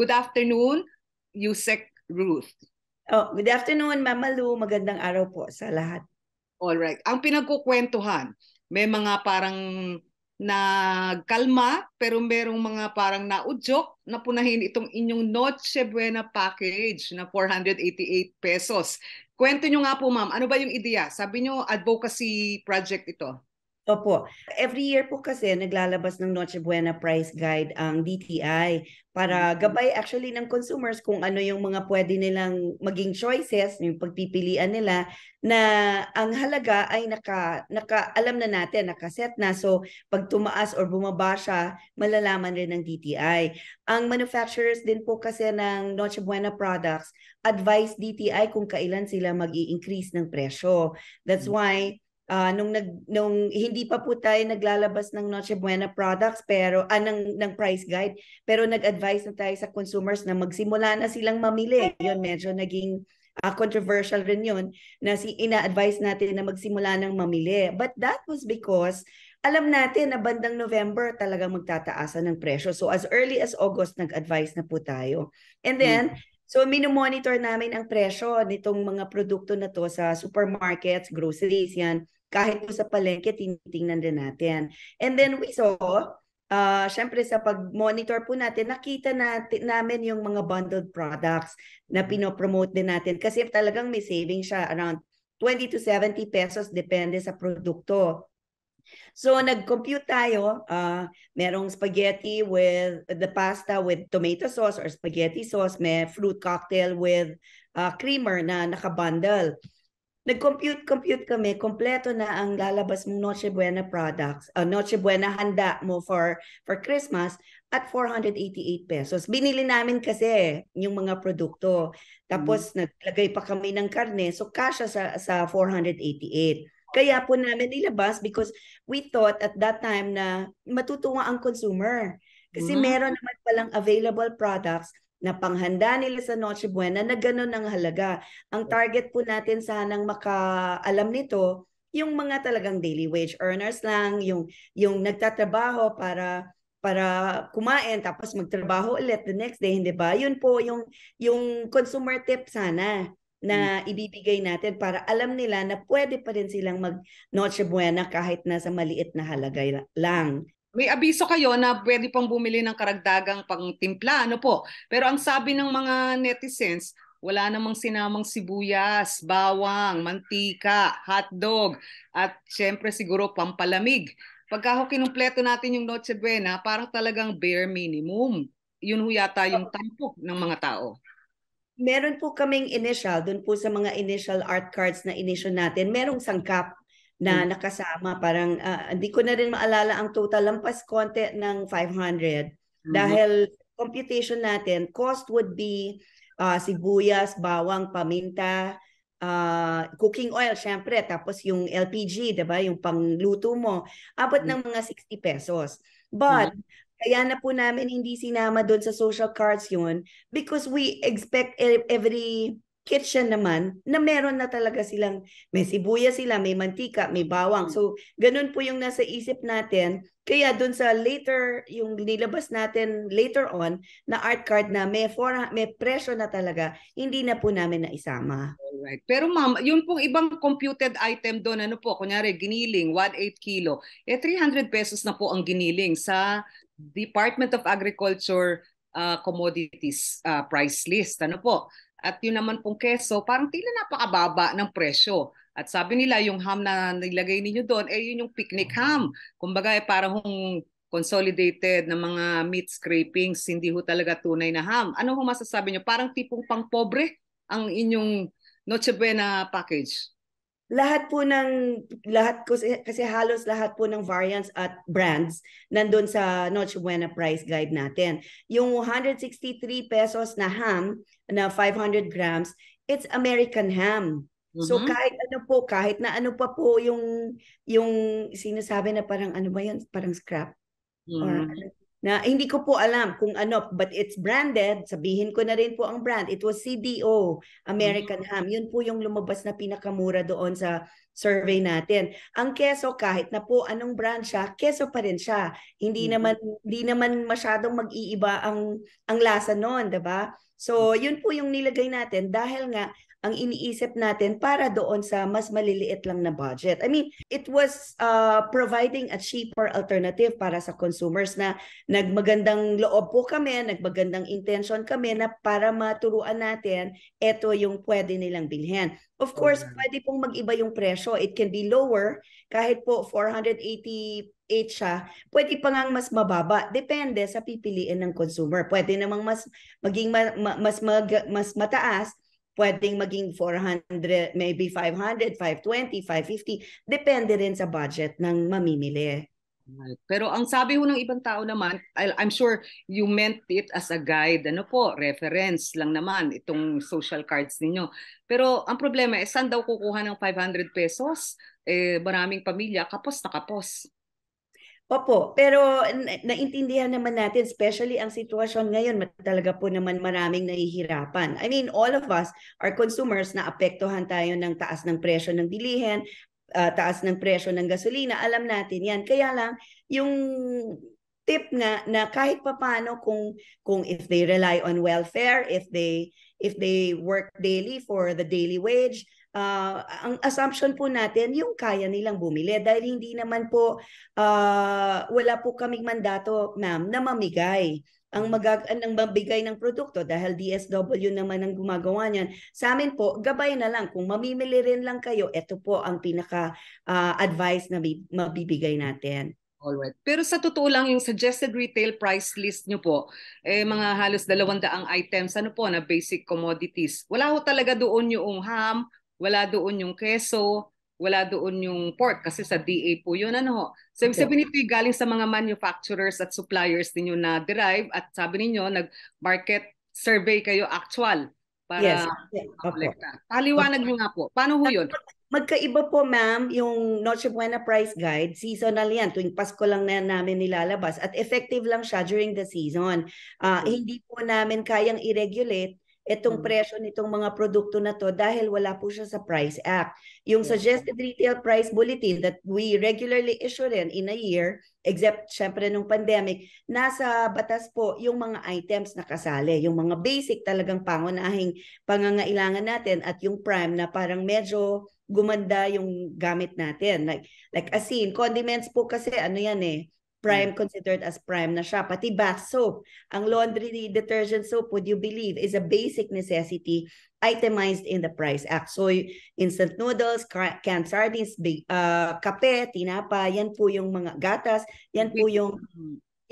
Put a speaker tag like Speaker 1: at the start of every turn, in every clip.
Speaker 1: Good afternoon, Yusek Ruth. Oh, good afternoon, Mama Lu. Magandang araw po sa lahat. All right. Ang pinagkukwentuhan, may mga parang nagkalma pero merong mga parang naudyok na punahin itong inyong Noche Buena package na 488 pesos. Kwento nyo nga po ma'am, ano ba yung ideya? Sabi nyo advocacy project ito. Opo.
Speaker 2: Every year po kasi naglalabas ng Noche Buena Price Guide ang DTI para mm. gabay actually ng consumers kung ano yung mga pwede nilang maging choices, yung pagpipilian nila na ang halaga ay naka, naka alam na natin, nakaset na. So pag tumaas or bumaba siya, malalaman rin ng DTI. Ang manufacturers din po kasi ng Noche Buena products, advise DTI kung kailan sila mag-i-increase ng presyo. That's mm. why uh, nung nag nung hindi pa po tayo naglalabas ng Noche Buena products pero ah, ng, ng price guide pero nag-advise na tayo sa consumers na magsimula na silang mamili. Yun medyo naging uh, controversial rin yun na si ina-advise natin na magsimula ng mamili. But that was because alam natin na bandang November talaga magtataasan ng presyo. So as early as August, nag-advise na po tayo. And hmm. then, hmm. So minomonitor namin ang presyo nitong mga produkto na to sa supermarkets, groceries, yan kahit sa palengke, tinitingnan din natin. And then we saw, uh, syempre sa pag-monitor po natin, nakita natin, namin yung mga bundled products na pinopromote din natin. Kasi talagang may saving siya around 20 to 70 pesos depende sa produkto. So nag-compute tayo, uh, merong spaghetti with the pasta with tomato sauce or spaghetti sauce, may fruit cocktail with uh, creamer na nakabundle nag-compute-compute kami, kompleto na ang lalabas mong Noche Buena products, uh, Noche Buena handa mo for, for Christmas at 488 pesos. Binili namin kasi yung mga produkto. Tapos mm naglagay pa kami ng karne, so kasya sa, sa 488. Kaya po namin nilabas because we thought at that time na matutuwa ang consumer. Kasi mm meron naman palang available products na panghanda nila sa Noche Buena na ganun ang halaga. Ang target po natin sanang makaalam nito, yung mga talagang daily wage earners lang, yung, yung nagtatrabaho para para kumain tapos magtrabaho ulit the next day, hindi ba? Yun po yung yung consumer tip sana na hmm. ibibigay natin
Speaker 1: para alam nila na pwede pa rin silang mag Noche Buena kahit na sa maliit na halaga lang may abiso kayo na pwede pang bumili ng karagdagang timpla, ano po. Pero ang sabi ng mga netizens, wala namang sinamang sibuyas, bawang, mantika, hotdog, at syempre siguro pampalamig. Pagka ho kinumpleto natin yung Noche Buena, parang talagang bare minimum. Yun ho yata yung ah. tampok ng mga tao meron po kaming initial, dun
Speaker 2: po sa mga initial art cards na inisyo natin, merong sangkap na hmm. nakasama. Parang uh, ah, hindi ko na rin maalala ang total. Lampas konti ng 500. hmm Dahil computation natin, cost would be uh, sibuyas, bawang, paminta, uh, cooking oil, syempre. Tapos yung LPG, di ba? Yung pangluto mo. Abot mm-hmm. ng hmm. mga 60 pesos. But, hmm Kaya na po namin hindi sinama doon sa social cards yun because we expect e-, every kitchen naman na meron na talaga silang may sibuya sila, may mantika, may bawang. Hmm. So, ganun po yung nasa isip natin. Kaya dun sa later, yung nilabas natin later on na art card na may, for, may presyo na talaga, hindi na po namin naisama.
Speaker 1: Alright. Pero ma'am, yun pong ibang computed item doon, ano po, kunyari giniling, 1.8 kilo, eh 300 pesos na po ang giniling sa Department of Agriculture uh, Commodities uh, Price List. Ano po? at yun naman pong keso, parang tila napakababa ng presyo. At sabi nila, yung ham na nilagay ninyo doon, eh yun yung picnic mm-hmm. ham. Kumbaga, eh, parang consolidated ng mga meat scrapings, hindi ho talaga tunay na ham. Ano ho masasabi nyo? Parang tipong pang pobre ang inyong Noche Buena package
Speaker 2: lahat po ng lahat ko kasi halos lahat po ng variants at brands nandoon sa Noche Buena price guide natin. Yung 163 pesos na ham na 500 grams, it's American ham. Mm-hmm. So kahit ano po, kahit na ano pa po yung yung sinasabi na parang ano ba yun, parang scrap mm-hmm. or na hindi ko po alam kung ano, but it's branded. Sabihin ko na rin po ang brand. It was CDO, American mm-hmm. Ham. Yun po yung lumabas na pinakamura doon sa survey natin. Ang keso kahit na po anong brand siya, keso pa rin siya. Hindi mm-hmm. naman hindi naman masyadong mag-iiba ang ang lasa noon, 'di ba? So, mm-hmm. yun po yung nilagay natin dahil nga ang iniisip natin para doon sa mas maliliit lang na budget. I mean, it was uh, providing a cheaper alternative para sa consumers na nagmagandang loob po kami, nagmagandang intention kami na para maturuan natin ito yung pwede nilang bilhin. Of course, okay. pwede pong mag-iba yung presyo. It can be lower kahit po 488 8 siya, pwede pa ngang mas mababa. Depende sa pipiliin ng consumer. Pwede namang mas maging ma, ma, mas mag, mas mataas pwedeng maging 400, maybe
Speaker 1: 500, 520, 550. Depende rin sa budget ng mamimili. Pero ang sabi ho ng ibang tao naman, I'm sure you meant it as a guide, ano po, reference lang naman itong social cards ninyo. Pero ang problema, eh, saan daw kukuha ng 500 pesos? Eh, maraming pamilya, kapos na kapos.
Speaker 2: Opo, pero naintindihan naman natin, especially ang sitwasyon ngayon, talaga po naman maraming nahihirapan. I mean, all of us are consumers na apektuhan tayo ng taas ng presyo ng bilihin, uh, taas ng presyo ng gasolina, alam natin yan. Kaya lang, yung tip na na kahit papaano kung kung if they rely on welfare, if they if they work daily for the daily wage, uh, ang assumption po natin yung kaya nilang bumili dahil hindi naman po uh, wala po kaming mandato ma'am na mamigay ang mm. magag ang mabigay ng produkto dahil DSW naman ang gumagawa niyan. Sa amin po, gabay na lang kung mamimili
Speaker 1: rin lang kayo, ito po ang pinaka uh, advice na mabibigay natin. All right. Pero sa totoo lang yung suggested retail price list nyo po, eh mga halos 200 items ano po na basic commodities. Wala ho talaga doon yung ham, wala doon yung keso, wala doon yung pork kasi sa DA po yun. Ano ho? So, okay. sabi nito galing sa mga manufacturers at suppliers ninyo na derive at sabi ninyo nag-market survey kayo actual para yes. Okay. Paliwanag okay. nyo nga po. Paano ho
Speaker 2: yun? Magkaiba po ma'am yung Noche Buena price guide. Seasonal yan. Tuwing Pasko lang na namin nilalabas. At effective lang siya during the season. Uh, hindi po namin kayang i-regulate itong mm. presyo nitong mga produkto na to dahil wala po siya sa Price Act. Yung suggested retail price bulletin that we regularly issue rin in a year, except syempre nung pandemic, nasa batas po yung mga items na kasali, yung mga basic talagang pangunahing pangangailangan natin at yung prime na parang medyo gumanda yung gamit natin. Like, like asin, condiments po kasi ano yan eh, prime mm. considered as prime na siya. Pati bath soap. Ang laundry detergent soap, would you believe, is a basic necessity itemized in the price act. So, instant noodles, canned sardines, big, uh, kape, tinapa, yan po yung mga gatas, yan po yung,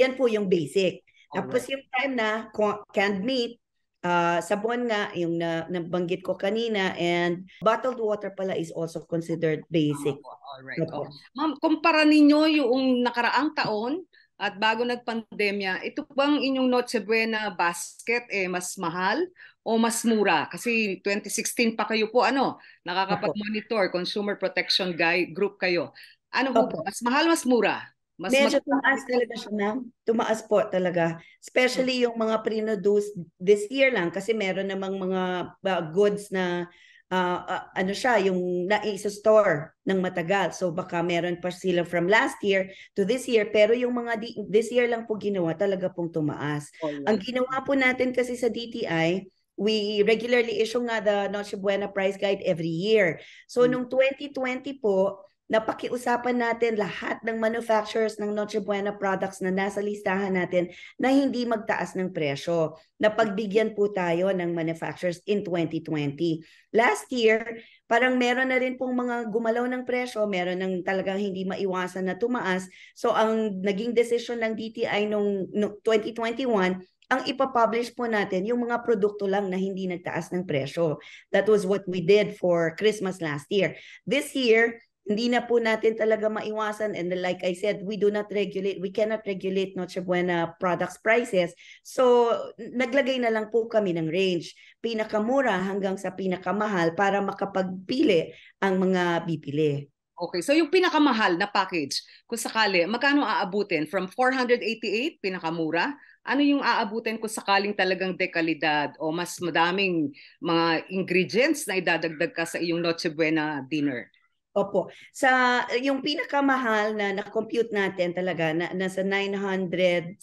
Speaker 2: yan po yung basic. Tapos yung time na canned meat, uh, ah, sabon nga, yung na, nabanggit ko kanina, and bottled water pala is also considered basic. Ah, oh, alright. Okay.
Speaker 1: Ma'am, kumpara ninyo yung nakaraang taon at bago nagpandemya, ito bang inyong Noche Buena basket eh, mas mahal o mas mura? Kasi 2016 pa kayo po, ano, nakakapag-monitor, Consumer Protection Guy Group kayo. Ano po, mas mahal, mas mura? Mas Medyo
Speaker 2: tumaas talaga siya na. Tumaas po talaga. Especially yung mga pre-produced this year lang kasi meron namang mga goods na uh, uh, ano siya, yung na-store ng matagal. So baka meron pa sila from last year to this year. Pero yung mga di- this year lang po ginawa talaga pong tumaas. Oh, yeah. Ang ginawa po natin kasi sa DTI, we regularly issue nga the Noche Buena Price Guide every year. So mm. nung 2020 po, na napakiusapan natin lahat ng manufacturers ng Noche Buena products na nasa listahan natin na hindi magtaas ng presyo. Napagbigyan po tayo ng manufacturers in 2020. Last year, parang meron na rin pong mga gumalaw ng presyo, meron ng talagang hindi maiwasan na tumaas. So ang naging desisyon ng DTI nung, no, 2021 ang ipapublish po natin yung mga produkto lang na hindi nagtaas ng presyo. That was what we did for Christmas last year. This year, hindi na po natin talaga maiwasan and like I said, we do not regulate, we cannot regulate Noche Buena products prices. So, naglagay na lang po kami ng range, pinakamura hanggang sa pinakamahal para makapagpili
Speaker 1: ang mga bibili. Okay, so yung pinakamahal na package, kung sakali, magkano aabutin? From 488, pinakamura, ano yung aabutin kung sakaling talagang dekalidad o mas madaming mga ingredients na idadagdag ka sa iyong Noche Buena dinner? Opo. Sa yung pinakamahal na na-compute natin talaga
Speaker 2: na nasa 971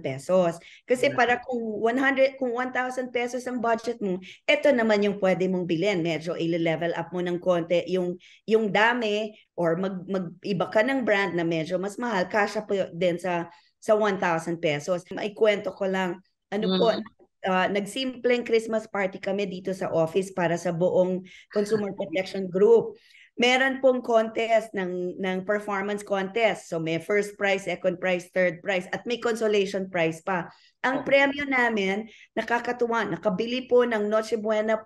Speaker 2: pesos. Kasi para kung 100 kung 1,000 pesos ang budget mo, ito naman yung pwede mong bilhin. Medyo i-level up mo ng konti yung yung dami or mag, mag iba ka ng brand na medyo mas mahal, kasya po din sa sa 1,000 pesos. May kwento ko lang. Ano mm. po, uh, ah, nagsimpleng Christmas party kami dito sa office para sa buong Consumer Protection Group meron pong contest ng, ng performance contest. So may first prize, second prize, third prize, at may consolation prize pa. Ang premyo namin, nakakatuwa, nakabili po ng Noche Buena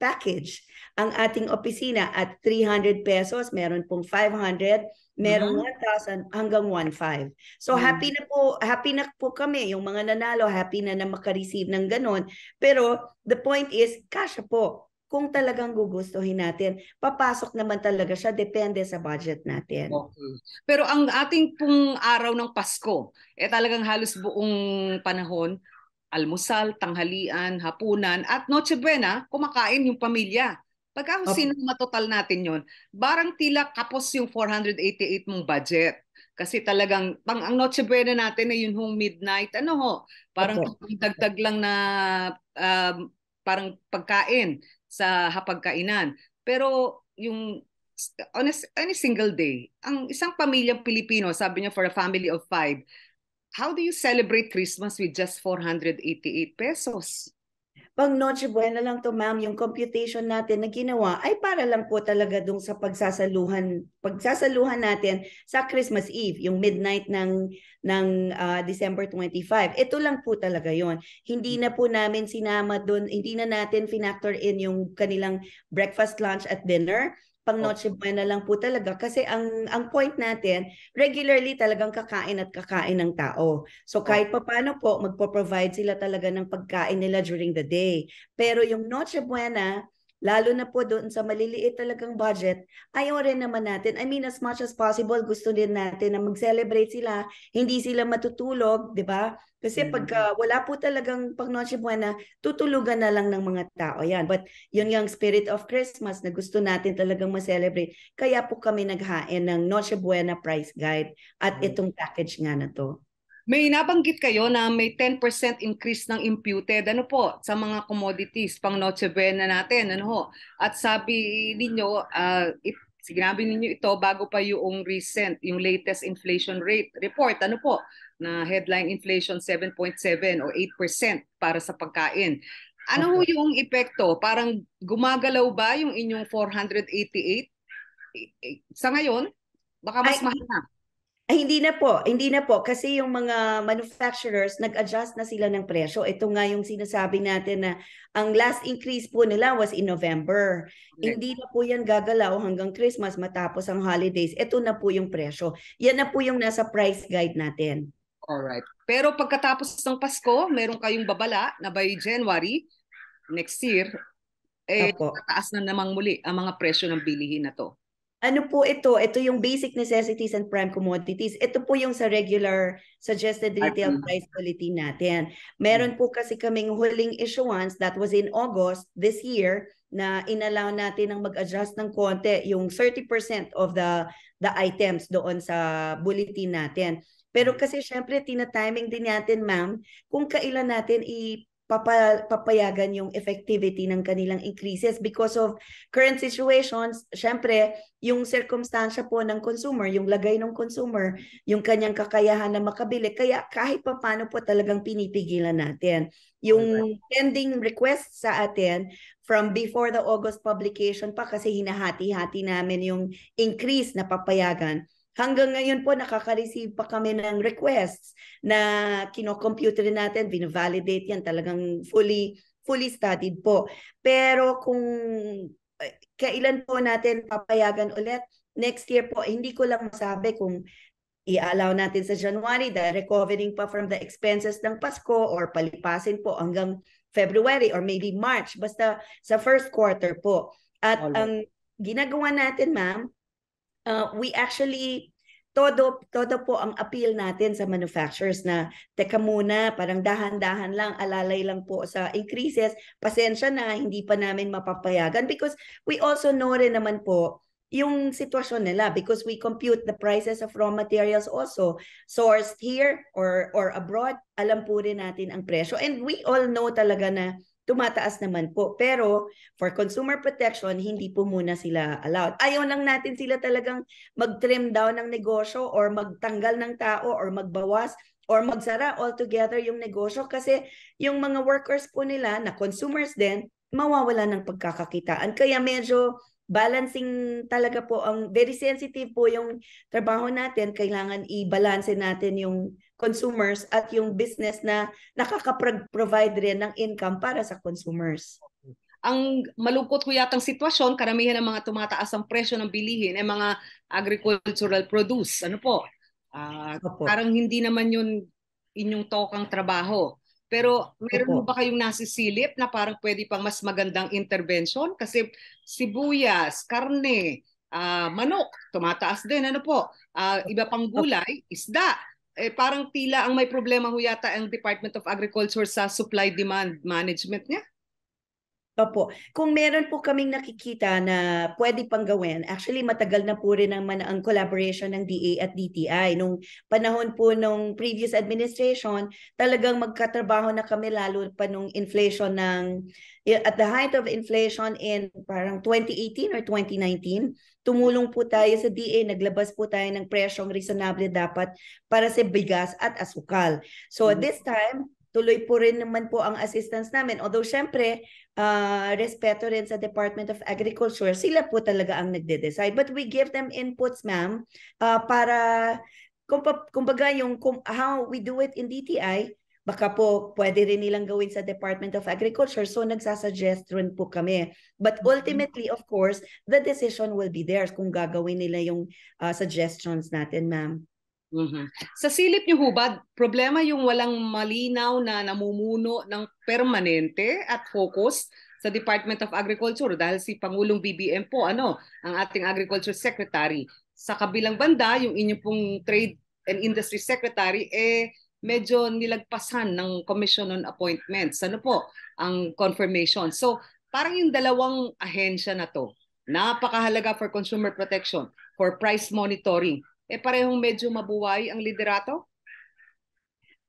Speaker 2: package ang ating opisina at 300 pesos, meron pong 500, meron mm-hmm. 1,000 hanggang 1,500. So mm-hmm. happy na po, happy na po kami yung mga nanalo, happy na na makareceive ng ganon. Pero the point is, kasha po kung talagang gugustuhin natin. Papasok naman talaga siya, depende sa budget natin. Okay.
Speaker 1: Pero ang ating pong araw ng Pasko, eh talagang halos buong panahon, almusal, tanghalian, hapunan, at Noche Buena, kumakain yung pamilya. Pagka sino matotal natin yon, barang tila kapos yung 488 mong budget. Kasi talagang, pang ang Noche Buena natin na yun hong midnight, ano ho, parang okay. dagdag lang na um, parang pagkain sa hapagkainan. Pero yung on a, on single day, ang isang pamilyang Pilipino, sabi niya for a family of five, how do you celebrate Christmas with just 488 pesos? pang Noche Buena lang to ma'am, yung computation natin na ginawa ay para lang
Speaker 2: po talaga dong sa pagsasaluhan, pagsasaluhan natin sa Christmas Eve, yung midnight ng ng uh, December 25. Ito lang po talaga 'yon. Hindi na po namin sinama doon, hindi na natin finactor in yung kanilang breakfast, lunch at dinner Pang Noche Buena lang po talaga kasi ang ang point natin, regularly talagang kakain at kakain ng tao. So kahit paano po, magpo-provide sila talaga ng pagkain nila during the day. Pero yung Noche Buena, lalo na po doon sa maliliit talagang budget, ayaw rin naman natin. I mean, as much as possible, gusto din natin na mag-celebrate sila, hindi sila matutulog, di ba? Kasi mm. pagka wala po talagang pag Noche Buena, tutulugan na lang ng mga tao. Yan. But yun yung spirit of Christmas na gusto natin talagang ma-celebrate. Kaya po kami naghain ng Noche Buena Price Guide at mm. itong package nga na to.
Speaker 1: May nabanggit kayo na may 10% increase ng imputed ano po sa mga commodities pang Noche Buena natin ano ho. At sabi niyo uh, ah, it, sinabi niyo ito bago pa yung recent yung latest inflation rate report ano po na headline inflation 7.7 o 8% para sa pagkain. Ano okay. ho yung epekto? Parang gumagalaw ba yung inyong 488 sa ngayon? Baka mas mahal na. Ay, hindi na
Speaker 2: po, hindi na po. Kasi yung mga manufacturers, nag-adjust na sila ng presyo. Ito nga yung sinasabi natin na ang last increase po nila was in November. Okay. Hindi na po yan gagalaw hanggang Christmas matapos ang holidays. Ito na po yung presyo. Yan na po yung nasa
Speaker 1: price guide natin. Alright. Pero pagkatapos ng Pasko, meron kayong babala na by January next year, eh, Opo. tataas na namang muli ang mga presyo ng bilihin na to.
Speaker 2: Ano po ito? Ito yung basic necessities and prime commodities. Ito po yung sa regular suggested retail mm. price policy natin. Meron mm. po kasi kaming huling issuance that was in August this year na inalaw natin ang mag-adjust ng konti yung 30% of the the items doon sa bulletin natin. Pero mm. kasi syempre tina-timing din natin ma'am kung kailan natin i papa, papayagan yung effectivity ng kanilang increases because of current situations, syempre, yung circumstance po ng consumer, yung lagay ng consumer, yung kanyang kakayahan na makabili, kaya kahit pa paano po talagang pinipigilan natin. Yung pending request sa atin from before the August publication pa kasi hinahati-hati namin yung increase na papayagan Hanggang ngayon po, nakaka-receive pa kami ng requests na kinocomputer natin, binavalidate yan, talagang fully, fully studied po. Pero kung eh, kailan po natin papayagan ulit, next year po, eh, hindi ko lang masabi kung i-allow natin sa January dahil recovering pa from the expenses ng Pasko or palipasin po hanggang February or maybe March, basta sa first quarter po. At ang ginagawa natin, ma'am, uh, we actually todo todo po ang appeal natin sa manufacturers na teka muna parang dahan-dahan lang alalay lang po sa increases pasensya na hindi pa namin mapapayagan because we also know rin naman po yung sitwasyon nila because we compute the prices of raw materials also sourced here or or abroad alam po rin natin ang presyo and we all know talaga na tumataas naman po. Pero for consumer protection, hindi po muna sila allowed. Ayaw lang natin sila talagang mag-trim down ng negosyo or magtanggal ng tao or magbawas or magsara altogether yung negosyo kasi yung mga workers po nila na consumers din, mawawala ng pagkakakitaan. Kaya medyo balancing talaga po ang very sensitive po yung trabaho natin kailangan i-balance natin yung consumers at yung business na nakaka-provide rin ng
Speaker 1: income para sa consumers. Ang malungkot ko yatang sitwasyon, karamihan ng mga tumataas ang presyo ng bilihin ay mga agricultural produce. Ano po? Uh, parang hindi naman yun inyong tokang trabaho. Pero meron ba kayong nasisilip na parang pwede pang mas magandang intervention? Kasi sibuyas, karne, uh, manok, tumataas din. Ano po? Uh, iba pang gulay, isda eh, parang tila ang may problema ho yata ang Department of Agriculture sa supply-demand management niya. Opo. Kung meron po kaming
Speaker 2: nakikita na pwede pang gawin, actually matagal na po rin naman ang collaboration ng DA at DTI. Nung panahon po nung previous administration, talagang magkatrabaho na kami lalo pa nung inflation ng, at the height of inflation in parang 2018 or 2019, tumulong po tayo sa DA, naglabas po tayo ng presyong reasonable dapat para sa bigas at asukal. So hmm this time, tuloy po rin naman po ang assistance namin. Although syempre, uh, respeto rin sa Department of Agriculture, sila po talaga ang nagde-decide. But we give them inputs, ma'am, uh, para kung kumbaga yung kung, how we do it in DTI, baka po pwede rin nilang gawin sa Department of Agriculture. So nagsasuggest rin po kami. But mm-hmm. ultimately, of course, the
Speaker 1: decision will be theirs kung gagawin nila yung uh, suggestions natin, ma'am mm Sa silip niyo ho ba, problema yung walang malinaw na namumuno ng permanente at focus sa Department of Agriculture dahil si Pangulong BBM po ano, ang ating Agriculture Secretary. Sa kabilang banda, yung inyong pong Trade and Industry Secretary eh medyo nilagpasan ng Commission on Appointments. Ano po ang confirmation. So, parang yung dalawang ahensya na to, napakahalaga for consumer protection, for price monitoring, eh parehong medyo mabuway ang liderato?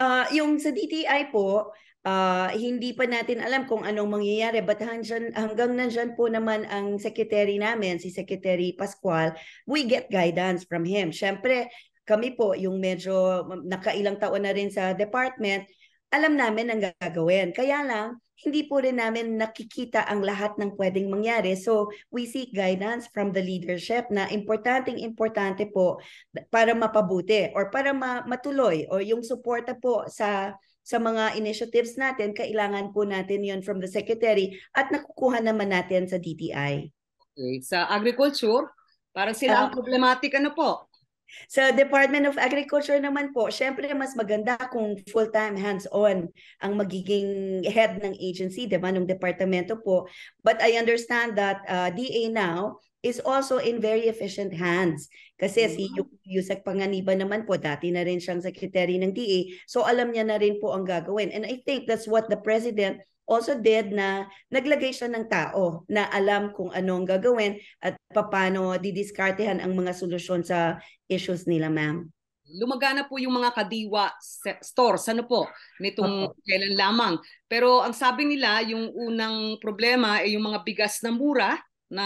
Speaker 2: Uh, yung sa DTI po, uh, hindi pa natin alam kung anong mangyayari but hanggang, hanggang nandyan po naman ang secretary namin, si Secretary Pascual, we get guidance from him. Siyempre, kami po yung medyo nakailang taon na rin sa department, alam namin ang gagawin. Kaya lang, hindi po rin namin nakikita ang lahat ng pwedeng mangyari. So we seek guidance from the leadership na importanteng importante po para mapabuti or para ma- matuloy o yung suporta po sa sa mga initiatives natin, kailangan po natin yon from the secretary at nakukuha naman natin sa DTI. Okay. Sa agriculture, para sila ang uh, problematic ano po? Sa Department of Agriculture naman po, syempre mas maganda kung full-time hands-on ang magiging head ng agency, di ba, ng departamento po. But I understand that uh, DA now is also in very efficient hands. Kasi si mm. Yusek Panganiba naman po, dati na rin siyang secretary ng DA. So alam niya na rin po ang gagawin. And I think that's what the president also dead na naglagay siya ng tao na alam kung anong gagawin at paano didiskartehan ang mga solusyon sa issues nila, ma'am.
Speaker 1: Lumagana po yung mga kadiwa stores, ano po, nitong okay. kailan lamang. Pero ang sabi nila, yung unang problema ay yung mga bigas na mura na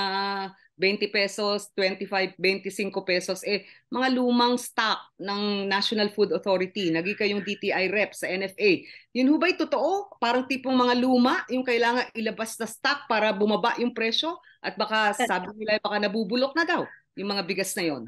Speaker 1: 20 pesos, 25, 25 pesos, eh mga lumang stock ng National Food Authority, nagi kayong DTI rep sa NFA. Yun ho ba'y totoo? Parang tipong mga luma, yung kailangan ilabas na stock para bumaba yung presyo at baka sabi nila baka nabubulok na daw yung mga bigas na yon.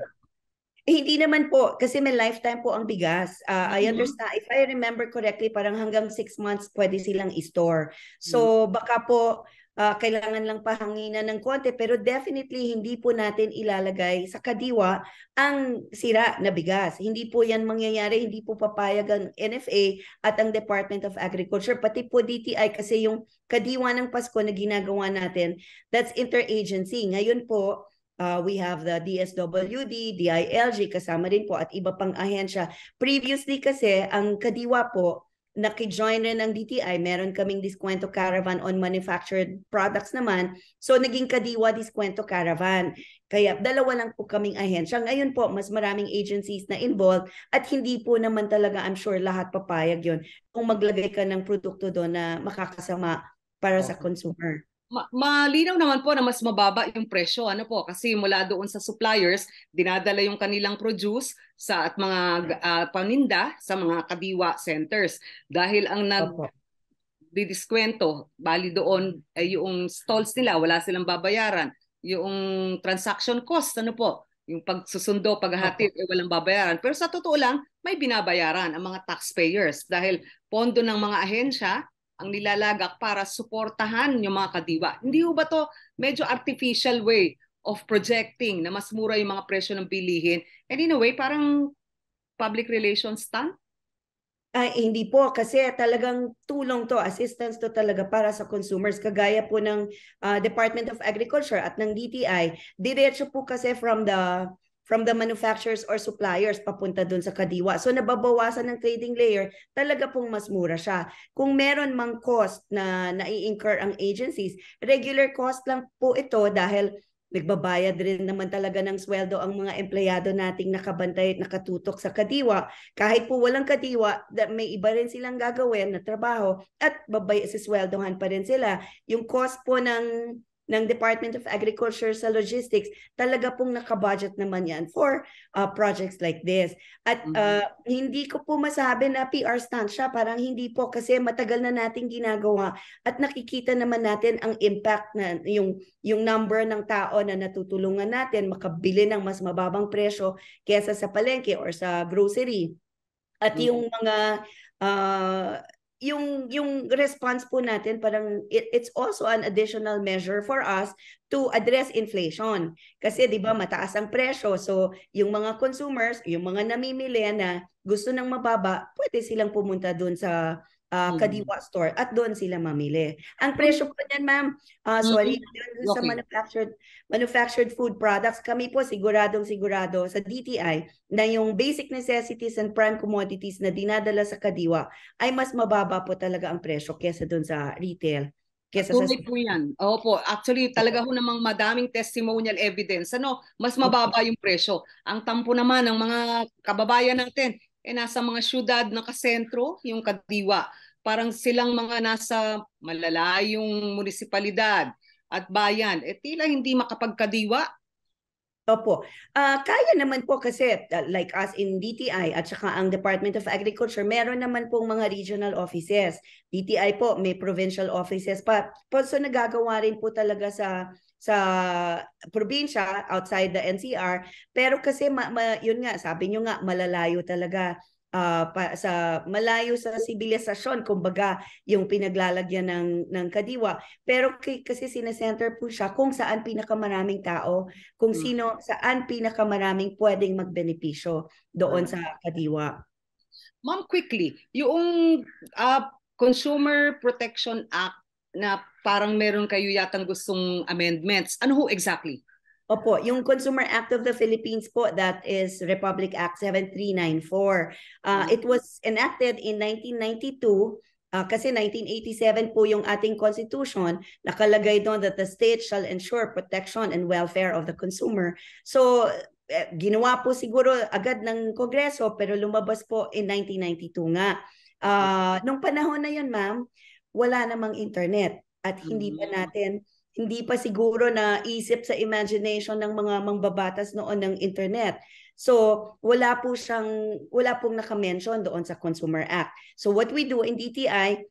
Speaker 2: Eh, hindi naman po, kasi may lifetime po ang bigas. Uh, I mm-hmm. understand, if I remember correctly, parang hanggang six months pwede silang i-store. So mm-hmm. baka po, uh, kailangan lang pahanginan ng konti pero definitely hindi po natin ilalagay sa kadiwa ang sira na bigas. Hindi po yan mangyayari, hindi po papayag ang NFA at ang Department of Agriculture, pati po DTI kasi yung kadiwa ng Pasko na ginagawa natin, that's interagency. Ngayon po, Uh, we have the DSWD, DILG, kasama rin po at iba pang ahensya. Previously kasi, ang kadiwa po, naki-join rin ang DTI, meron kaming diskwento caravan on manufactured products naman. So naging kadiwa diskwento caravan. Kaya dalawa lang po kaming ahensya. Ngayon po, mas maraming agencies na involved at hindi po naman talaga, I'm sure, lahat papayag yon kung maglagay ka ng produkto doon na makakasama para okay. sa consumer
Speaker 1: ma- malinaw naman po na mas mababa yung presyo ano po kasi mula doon sa suppliers dinadala yung kanilang produce sa at mga uh, paninda sa mga kadiwa centers dahil ang nag okay. didiskwento bali doon ay eh, yung stalls nila wala silang babayaran yung transaction cost ano po yung pagsusundo, paghahatid, ay eh, walang babayaran. Pero sa totoo lang, may binabayaran ang mga taxpayers dahil pondo ng mga ahensya ang nilalagak para suportahan yung mga kadiwa. Hindi ho ba to medyo artificial way of projecting na mas mura yung mga presyo ng bilihin? And in a way, parang public relations stunt? Ay, hindi po kasi talagang tulong to, assistance to talaga
Speaker 2: para sa consumers kagaya po ng uh, Department of Agriculture at ng DTI. Diretso po kasi from the from the manufacturers or suppliers papunta doon sa kadiwa. So nababawasan ng trading layer, talaga pong mas mura siya. Kung meron mang cost na nai-incur ang agencies, regular cost lang po ito dahil nagbabayad rin naman talaga ng sweldo ang mga empleyado nating nakabantay at nakatutok sa kadiwa. Kahit po walang kadiwa, may iba rin silang gagawin na trabaho at babay, sisweldohan pa rin sila. Yung cost po ng ng Department of Agriculture sa logistics, talaga pong nakabudget naman yan for uh, projects like this. At mm-hmm. uh, hindi ko po masabi na PR stunt siya, parang hindi po kasi matagal na natin ginagawa at nakikita naman natin ang impact na yung yung number ng tao na natutulungan natin makabili ng mas mababang presyo kesa sa palengke or sa grocery. At mm-hmm. yung mga uh, yung yung response po natin parang it, it's also an additional measure for us to address inflation kasi 'di ba mataas ang presyo so yung mga consumers yung mga namimili na gusto ng mababa pwede silang pumunta doon sa uh, hmm. Kadiwa store at doon sila mamili. Ang ah. presyo po niyan, ma'am, uh, sorry, mm-hmm. doon okay. manufactured manufactured food products, kami po siguradong sigurado sa DTI na yung basic necessities and prime commodities na dinadala sa Kadiwa ay mas mababa po talaga ang presyo kesa doon sa retail. Kesa sa
Speaker 1: po yan. Opo, actually talaga ho namang madaming testimonial evidence. Ano, mas mababa yung presyo. Ang tampo naman ng mga kababayan natin, eh nasa mga syudad na kasentro, yung Kadiwa. Parang silang mga nasa malalayong munisipalidad at bayan, eh tila hindi makapagkadiwa. Opo. Uh, kaya naman po kasi uh, like us in DTI at saka ang
Speaker 2: Department of Agriculture, meron naman pong mga regional offices. DTI po, may provincial offices pa. Po, so nagagawa rin po talaga sa sa probinsya outside the NCR pero kasi ma, ma, yun nga sabi nyo nga malalayo talaga uh, pa, sa malayo sa sibilisasyon kumbaga yung pinaglalagyan ng ng kadiwa pero k- kasi sinasenter po siya kung saan pinakamaraming tao kung hmm. sino saan pinakamaraming pwedeng magbenepisyo doon hmm. sa kadiwa
Speaker 1: Ma'am quickly yung uh, Consumer Protection Act na parang meron kayo yatang gustong amendments. Ano ho exactly? Opo,
Speaker 2: yung Consumer Act of the Philippines po, that is Republic Act 7394. Uh, mm. it was enacted in 1992 Uh, kasi 1987 po yung ating constitution, nakalagay doon that the state shall ensure protection and welfare of the consumer. So, eh, ginawa po siguro agad ng Kongreso pero lumabas po in 1992 nga. Uh, mm. nung panahon na yun, ma'am, wala namang internet at hindi pa hmm. natin hindi pa siguro na isip sa imagination ng mga mangbabatas noon ng internet. So, wala po siyang wala pong naka-mention doon sa Consumer Act. So what we do in DTI,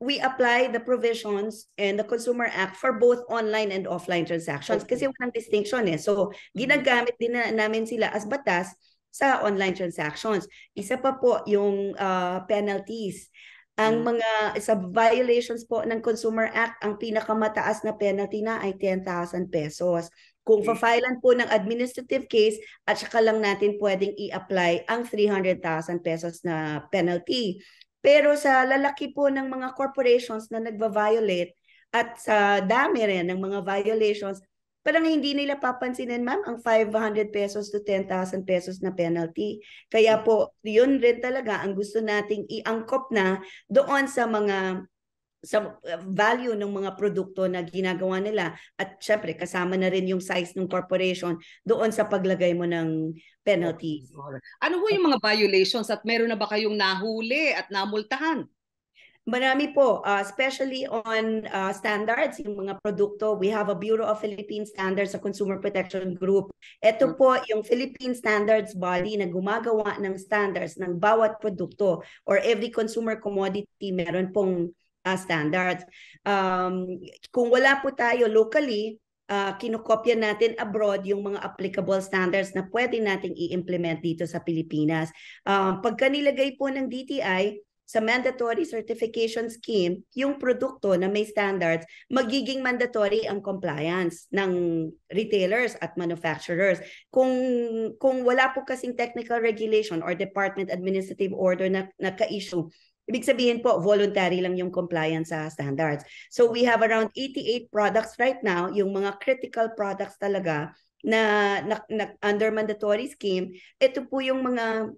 Speaker 2: we apply the provisions and the Consumer Act for both online and offline transactions kasi walang distinction eh. So, ginagamit din na, namin sila as batas sa online transactions. Isa pa po yung uh, penalties ang mm. mga sa violations po ng Consumer Act, ang pinakamataas na penalty na ay 10,000 pesos. Kung okay. fafilan po ng administrative case at saka lang natin pwedeng i-apply ang 300,000 pesos na penalty. Pero sa lalaki po ng mga corporations na nagva-violate at sa dami rin ng mga violations, Parang hindi nila papansinin, ma'am, ang 500 pesos to 10,000 pesos na penalty. Kaya po, yun rin talaga ang gusto nating iangkop na doon sa mga sa uh, value ng mga produkto na ginagawa nila at syempre kasama na rin yung size ng corporation doon sa paglagay mo ng penalty. Ano ho yung mga violations at meron na ba kayong nahuli at namultahan? Marami po, uh, especially on uh, standards, yung mga produkto. We have a Bureau of Philippine Standards sa Consumer Protection Group. Ito po yung Philippine Standards Body na gumagawa ng standards ng bawat produkto or every consumer commodity meron pong uh, standards. Um, kung wala po tayo locally, uh, kinokopya natin abroad yung mga applicable standards na pwede nating i-implement dito sa Pilipinas. Um, uh, pagka nilagay po ng DTI, sa mandatory certification scheme yung produkto na may standards, magiging mandatory ang compliance ng retailers at manufacturers. Kung kung wala po kasing technical regulation or department administrative order na nagka-issue, ibig sabihin po voluntary lang yung compliance sa standards. So we have around 88 products right now, yung mga critical products talaga na, na, na under mandatory scheme, ito po yung mga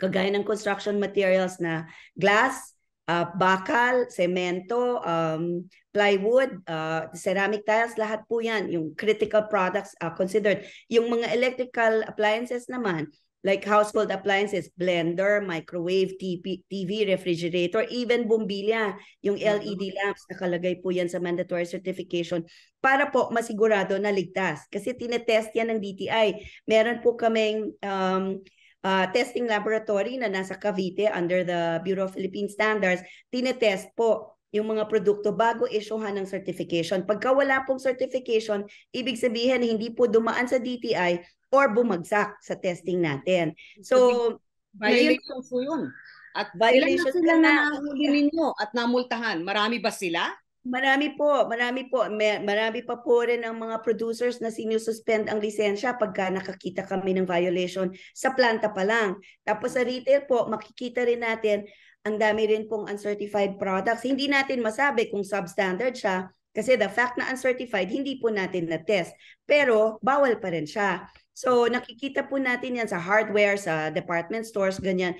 Speaker 2: kagaya ng construction materials na glass, uh, bakal, semento, um, plywood, uh, ceramic tiles, lahat po yan, yung critical products uh, considered. Yung mga electrical appliances naman, like household appliances, blender, microwave, TV, TV refrigerator, even bombilya, yung mm-hmm. LED lamps, nakalagay po yan sa mandatory certification para po masigurado na ligtas. Kasi tinetest yan ng DTI. Meron po kaming um, uh, testing laboratory na nasa Cavite under the Bureau of Philippine Standards, tinetest po yung mga produkto bago isyuhan ng certification. Pagka wala pong certification, ibig sabihin hindi po dumaan sa DTI or bumagsak sa testing natin. So, violation po yun. At violation Ilan na sila na,
Speaker 1: na ninyo at namultahan? Marami ba sila?
Speaker 2: Marami po, marami po, may, marami pa po rin ang mga producers na sinususpend ang lisensya pagka nakakita kami ng violation sa planta pa lang. Tapos sa retail po, makikita rin natin ang dami rin pong uncertified products. Hindi natin masabi kung substandard siya kasi the fact na uncertified, hindi po natin na-test. Pero bawal pa rin siya. So nakikita po natin yan sa hardware, sa department stores, ganyan.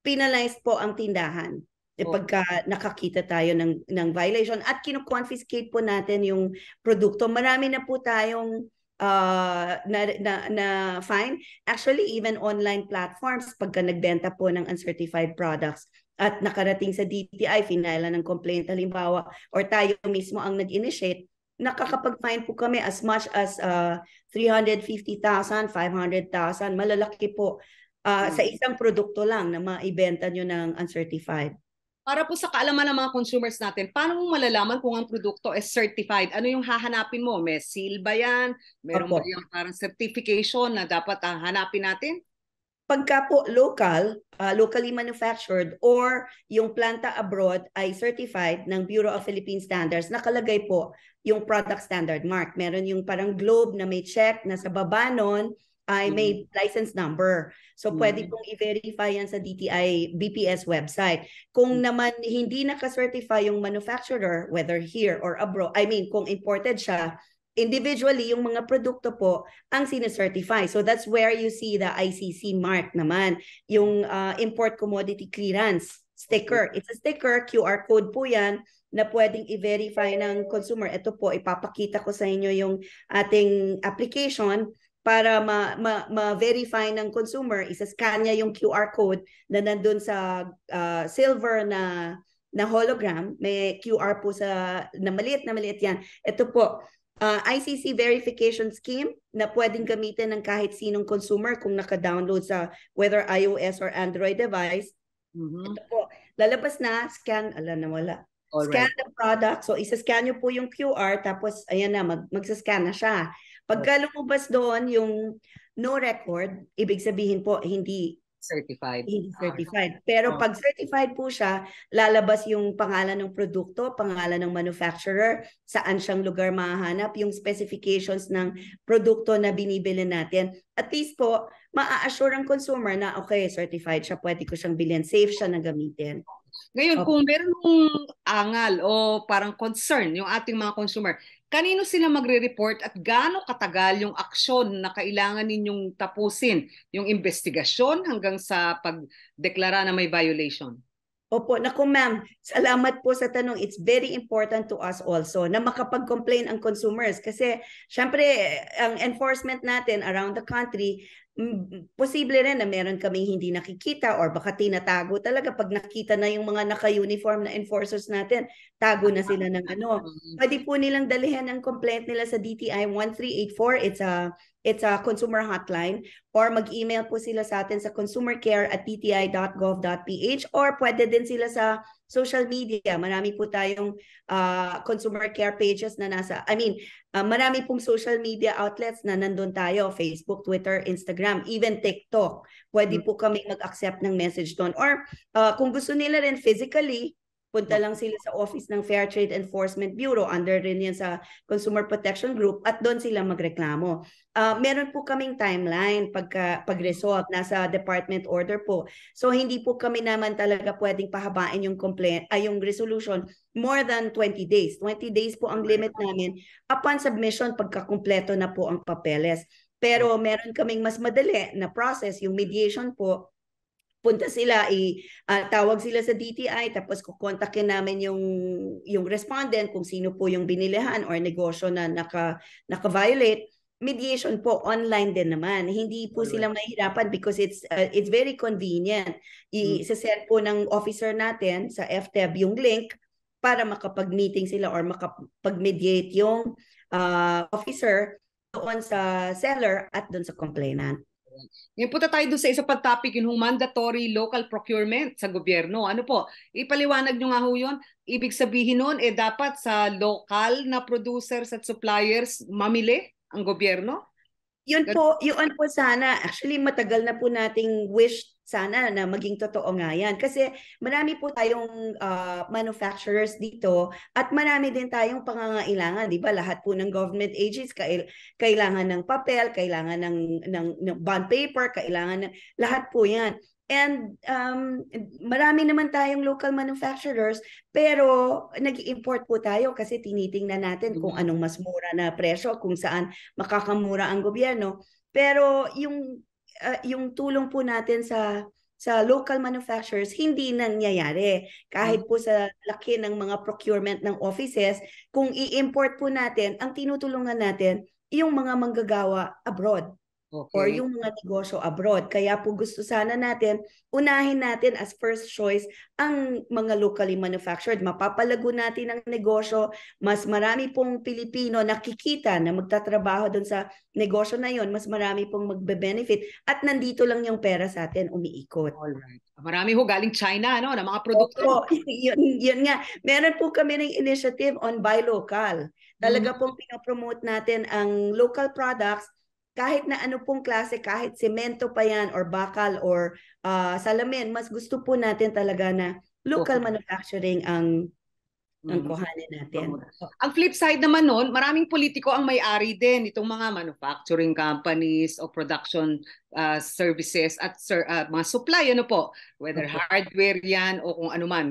Speaker 2: Penalized po ang tindahan eh, pagka nakakita tayo ng, ng violation at kinoconfiscate po natin yung produkto. Marami na po tayong uh, na, na, na fine. Actually, even online platforms, pagka nagbenta po ng uncertified products at nakarating sa DTI, finala ng complaint halimbawa, or tayo mismo ang nag-initiate, nakakapag-fine po kami as much as uh, 350,000, 500,000, malalaki po uh, hmm. sa isang produkto lang na
Speaker 1: maibenta nyo ng uncertified para po sa kaalaman ng mga consumers natin, paano mo malalaman kung ang produkto is certified? Ano yung hahanapin mo? May seal ba yan? Meron Opo. ba yung parang certification na dapat uh, hanapin natin?
Speaker 2: Pagka po local, uh, locally manufactured or yung planta abroad ay certified ng Bureau of Philippine Standards, nakalagay po yung product standard mark. Meron yung parang globe na may check na sa baba nun, ay may mm-hmm. license number. So mm-hmm. pwede pong i-verify yan sa DTI BPS website. Kung mm-hmm. naman hindi naka-certify yung manufacturer whether here or abroad, I mean kung imported siya, individually yung mga produkto po ang sinesertify. So that's where you see the ICC mark naman, yung uh, import commodity clearance sticker. It's a sticker, QR code po 'yan na pwedeng i-verify ng consumer. Ito po, ipapakita ko sa inyo yung ating application para ma, ma, ma-verify ng consumer, isa-scan niya yung QR code na nandun sa uh, silver na na hologram, may QR po sa na maliit na maliit yan. Ito po, uh, ah, ICC verification scheme na pwedeng gamitin ng kahit sinong consumer kung naka-download sa whether iOS or Android device. Mm-hmm. Ito po, lalabas na, scan, ala na wala. All scan the product. So, isa-scan nyo po yung QR, tapos ayan na, mag, magsa na siya. Pagka lumabas doon yung no record, ibig sabihin po hindi certified. Hindi ah. certified. Pero oh. pag certified po siya, lalabas yung pangalan ng produkto, pangalan ng manufacturer, saan siyang lugar mahanap, yung specifications ng produkto na binibili natin. At least po, maa-assure ang consumer na okay, certified siya, pwede ko siyang
Speaker 1: bilhin, safe siya na gamitin. Ngayon, okay. kung merong angal o parang concern yung ating mga consumer, kanino sila magre-report at gaano katagal yung aksyon na kailangan ninyong tapusin? Yung investigasyon hanggang sa pagdeklara na may violation? Opo, naku ma'am, salamat po sa tanong. It's very important
Speaker 2: to us also na makapag-complain ang consumers kasi syempre ang enforcement natin around the country posible rin na meron kaming hindi nakikita or baka tinatago talaga pag nakita na yung mga naka-uniform na enforcers natin, tago na sila ng ano. Pwede po nilang dalihan ang complaint nila sa DTI 1384. It's a it's a consumer hotline or mag-email po sila sa atin sa consumercare at dti.gov.ph or pwede din sila sa social media. Marami po tayong uh, consumer care pages na nasa, I mean, Uh, marami pong social media outlets na nandun tayo, Facebook, Twitter, Instagram, even TikTok. Pwede hmm. po kami mag-accept ng message doon. Or uh, kung gusto nila rin physically, Punta lang sila sa office ng Fair Trade Enforcement Bureau under rin yan sa Consumer Protection Group at doon sila magreklamo. Uh, meron po kaming timeline pagka, pag-resolve. Nasa department order po. So hindi po kami naman talaga pwedeng pahabain yung complaint, ay ah, yung resolution more than 20 days. 20 days po ang limit namin upon submission pagkakumpleto na po ang papeles. Pero hmm. meron kaming mas madali na process, yung mediation po, punta sila i uh, tawag sila sa DTI tapos kukontakin namin yung yung respondent kung sino po yung binilihan or negosyo na naka naka-violate mediation po online din naman hindi po sila mahirapan because it's uh, it's very convenient i hmm. send po ng officer natin sa FTEB yung link para makapag-meeting sila or makapag-mediate yung uh, officer doon sa seller
Speaker 1: at doon sa complainant ngayon punta tayo doon sa isa pang topic, yung mandatory local procurement sa gobyerno. Ano po, ipaliwanag nyo nga ho yun. Ibig sabihin nun, eh dapat sa local na producers at suppliers mamili ang gobyerno? Yun po, yun po sana. Actually, matagal na po nating wished sana na maging totoo
Speaker 2: nga yan. Kasi marami po tayong uh, manufacturers dito at marami din tayong pangangailangan, di ba? Lahat po ng government agencies kailangan ng papel, kailangan ng, ng, ng bond paper, kailangan ng, lahat po yan. And um, marami naman tayong local manufacturers pero nag import po tayo kasi tinitingnan natin kung mm. anong mas mura na presyo, kung saan makakamura ang gobyerno. Pero yung uh, yung tulong po natin sa sa local manufacturers, hindi nangyayari. Kahit hmm. po sa laki ng mga procurement ng offices, kung i-import po natin, ang tinutulungan natin, yung mga manggagawa abroad okay. or yung mga negosyo abroad. Kaya po gusto sana natin, unahin natin as first choice ang mga locally manufactured. Mapapalago natin ang negosyo. Mas marami pong Pilipino nakikita na magtatrabaho doon sa negosyo na yon. Mas marami pong magbe-benefit at nandito lang yung pera sa atin umiikot. Alright. Marami ho galing China ano, ng mga produkto. Oo, yun, yun nga. Meron po kami ng initiative on buy local. Talaga mm. pong pinapromote natin ang local products kahit na ano pong klase, kahit semento pa yan or bakal or uh, salamin, mas gusto
Speaker 1: po natin talaga na local manufacturing ang ang mm. kuhanin natin. Ang flip side naman nun, maraming politiko ang may-ari din itong mga manufacturing companies o production uh, services at sir, uh, ah, mga supply, ano po, whether hardware yan o kung ano man.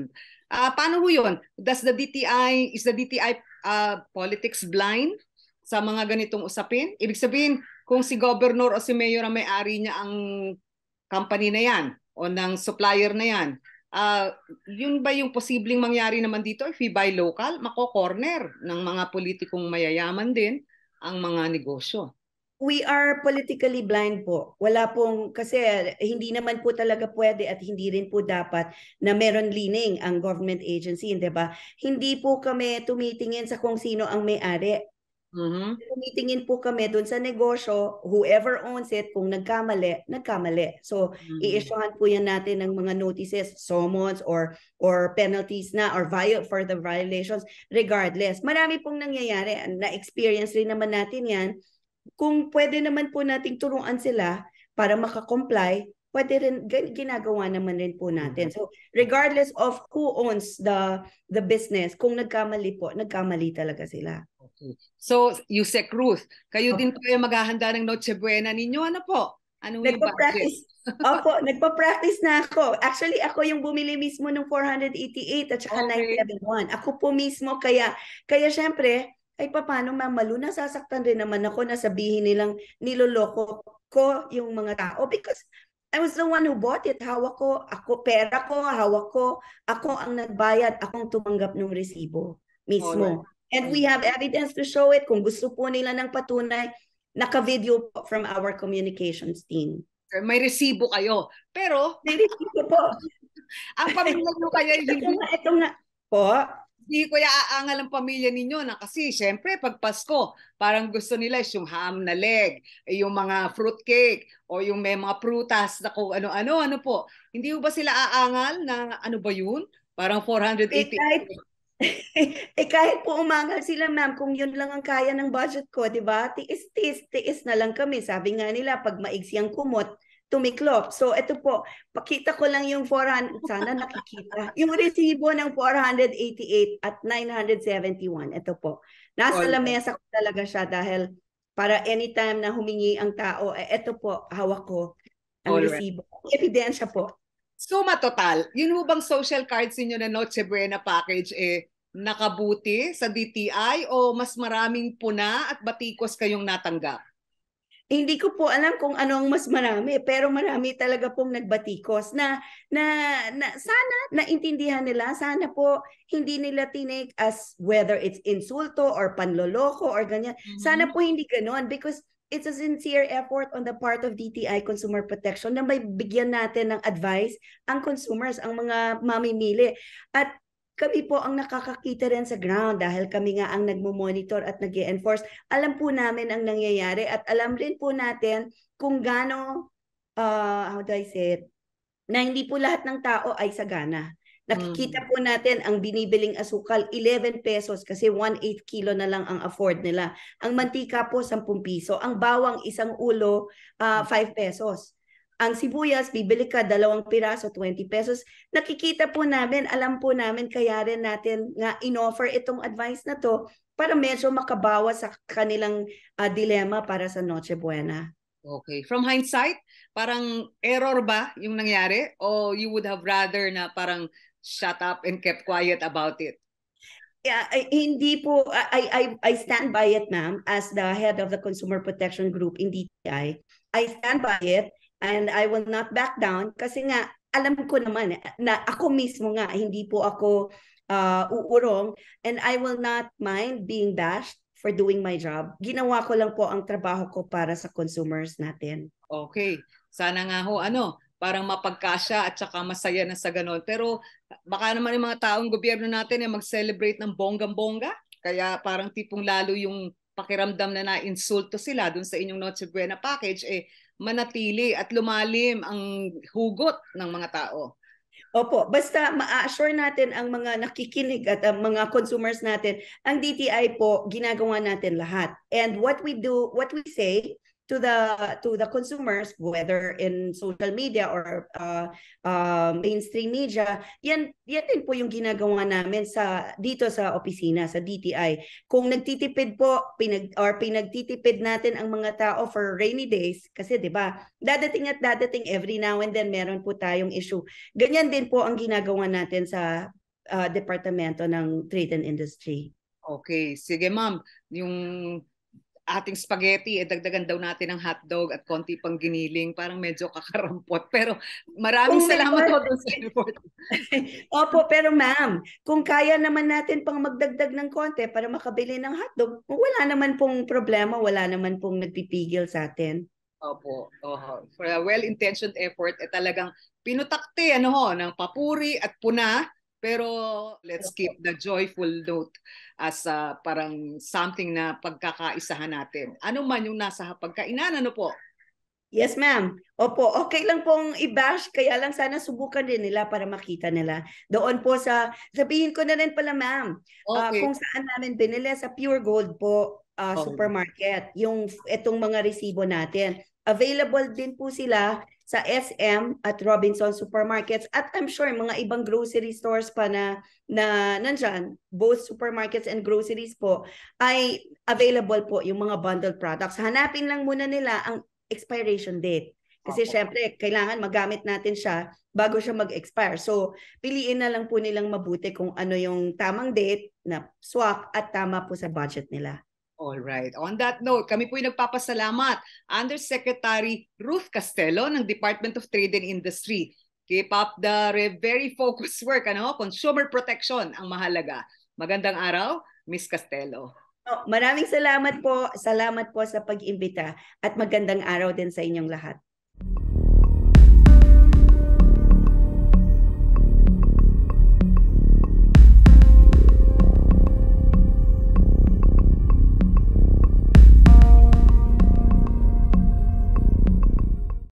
Speaker 1: Uh, paano ho yun? Does the DTI, is the DTI uh, politics blind sa mga ganitong usapin? Ibig sabihin, kung si governor o si mayor ang may-ari niya ang company na yan o ng supplier na yan, uh, yun ba yung posibleng mangyari naman dito if we buy local, mako-corner ng mga politikong mayayaman din ang mga negosyo? We are
Speaker 2: politically blind po. Wala pong, kasi hindi naman po talaga pwede at hindi rin po dapat na meron leaning ang government agency, hindi ba? Hindi po kami tumitingin sa kung sino ang may-ari Mm-hmm. Tumitingin po kami doon sa negosyo, whoever owns it, kung nagkamali, nagkamali. So, mm-hmm. po yan natin ng mga notices, summons, or or penalties na, or viol- for the violations, regardless. Marami pong nangyayari, na-experience rin naman natin yan. Kung pwede naman po nating turuan sila para makakomply, pwede rin, ginagawa naman rin po natin. Mm-hmm. So, regardless of who owns the the business, kung nagkamali po, nagkamali
Speaker 1: talaga sila. Okay. So, Yusek Ruth, kayo okay. din po yung maghahanda ng Noche Buena ninyo. Ano po? Ano Nagpa-practice. Opo, nagpa-practice na ako. Actually,
Speaker 2: ako yung bumili mismo ng 488 at saka okay. 971. Ako po mismo, kaya, kaya syempre, ay paano mamalo, nasasaktan rin naman ako na sabihin nilang niloloko ko yung mga tao because I was the one who bought it. Hawak ko, ako, pera ko, hawak ko. Ako ang nagbayad, akong tumanggap ng resibo mismo. Right. And we have evidence to show it. Kung gusto po nila ng patunay, naka-video po from our communications team. Sir, May resibo kayo. Pero... May resibo po.
Speaker 1: ang pamilya nyo kaya... Ito nga, ito nga. Po, hindi ko iaangal ang pamilya ninyo na kasi syempre pag Pasko, parang gusto nila yung ham na leg, eh, yung mga fruit cake o yung may mga prutas na kung ano-ano, ano po. Hindi ba sila aangal na ano ba yun? Parang 480. Eh kahit, eh kahit po
Speaker 2: umangal sila ma'am, kung yun lang ang kaya ng budget ko, di ba? Tiis-tiis, tiis na lang kami. Sabi nga nila, pag maigsi ang kumot, tumiklop. So ito po, pakita ko lang yung 400, sana nakikita. yung resibo ng 488 at 971, ito po. Nasa All lamesa ko talaga siya dahil para anytime na humingi ang
Speaker 1: tao, eh, ito po, hawak ko ang All resibo. Right. Ebidensya po. Suma so, total, yun mo bang social cards ninyo na Noche Buena package eh nakabuti sa DTI o mas maraming puna at batikos kayong natanggap? hindi
Speaker 2: ko po alam kung ano ang mas marami, pero marami talaga pong nagbatikos na, na, na sana naintindihan nila, sana po hindi nila tinik as whether it's insulto or panloloko or ganyan. Mm-hmm. Sana po hindi ganoon because it's a sincere effort on the part of DTI Consumer Protection na may bigyan natin ng advice ang consumers, ang mga mamimili. At kami po ang nakakakita rin sa ground dahil kami nga ang nagmo-monitor at nag enforce Alam po namin ang nangyayari at alam rin po natin kung gaano, uh, how do I say it, na hindi po lahat ng tao ay sagana. Nakikita mm. po natin ang binibiling asukal, 11 pesos kasi 1/8 kilo na lang ang afford nila. Ang mantika po, 10 piso. Ang bawang, isang ulo, uh, ah, 5 mm. pesos ang sibuyas, bibili ka dalawang piraso, 20 pesos. Nakikita po namin, alam po namin, kaya rin natin nga in-offer itong advice na to para medyo makabawa sa kanilang uh, dilemma para sa Noche Buena.
Speaker 1: Okay. From hindsight, parang error ba yung nangyari? O you would have rather na parang shut up and kept quiet about it? Yeah, hindi
Speaker 2: po, I, I, I stand by it ma'am as the head of the Consumer Protection Group in DTI. I stand by it And I will not back down kasi nga alam ko naman eh, na ako mismo nga hindi po ako uh, uurong and I will not mind being bashed for doing my job. Ginawa ko lang po ang trabaho ko para sa consumers natin.
Speaker 1: Okay. Sana nga ho ano, parang mapagkasya at saka masaya na sa ganon. Pero baka naman yung mga taong gobyerno natin ay eh, mag-celebrate ng bonggang bongga Kaya parang tipong lalo yung pakiramdam na na-insulto sila dun sa inyong Noche Buena package, eh manatili at lumalim ang hugot ng mga tao. Opo, basta ma-assure natin ang mga nakikinig at ang mga consumers natin, ang
Speaker 2: DTI po ginagawa natin lahat. And what we do, what we say to the to the consumers whether in social media or uh, uh, mainstream media yan yan din po yung ginagawa namin sa dito sa opisina sa DTI kung nagtitipid po pinag or pinagtitipid natin ang mga tao for rainy days kasi 'di ba dadating at dadating every now and then meron po tayong issue ganyan din po ang ginagawa natin sa uh, departamento ng Trade and Industry
Speaker 1: Okay, sige ma'am, yung ating spaghetti, eh, dagdagan daw natin ng hotdog at konti pang giniling. Parang medyo kakarampot. Pero maraming kung salamat po dun sa effort. Opo, pero ma'am, kung kaya naman natin pang magdagdag ng konti para
Speaker 2: makabili ng hotdog, wala naman pong problema, wala naman pong nagpipigil sa atin.
Speaker 1: Opo. Oho. For a well-intentioned effort, eh, talagang pinutakte ano ho, ng papuri at puna pero let's keep the joyful note as uh, parang something na pagkakaisahan natin. Ano man yung nasa pagkainan, ano po? Yes, ma'am. Opo, okay lang pong i-bash, kaya lang sana subukan din nila para
Speaker 2: makita nila. Doon po sa, sabihin ko na rin pala ma'am, ah, okay. uh, kung saan namin binili sa Pure Gold po, uh, oh. supermarket, yung itong mga resibo natin. Available din po sila sa SM at Robinson Supermarkets at I'm sure mga ibang grocery stores pa na, na nandyan, both supermarkets and groceries po, ay available po yung mga bundled products. Hanapin lang muna nila ang expiration date. Kasi okay. syempre, kailangan magamit natin siya bago siya mag-expire. So, piliin na lang po nilang mabuti kung ano yung tamang date na swak at tama
Speaker 1: po sa budget nila. All right. On that note, kami po ay nagpapasalamat Undersecretary Ruth Castello ng Department of Trade and Industry. Keep up the very focused work, ano? Consumer protection ang mahalaga. Magandang araw, Miss Castello.
Speaker 2: Oh, maraming salamat po. Salamat po sa pag-imbita at magandang araw din sa inyong lahat.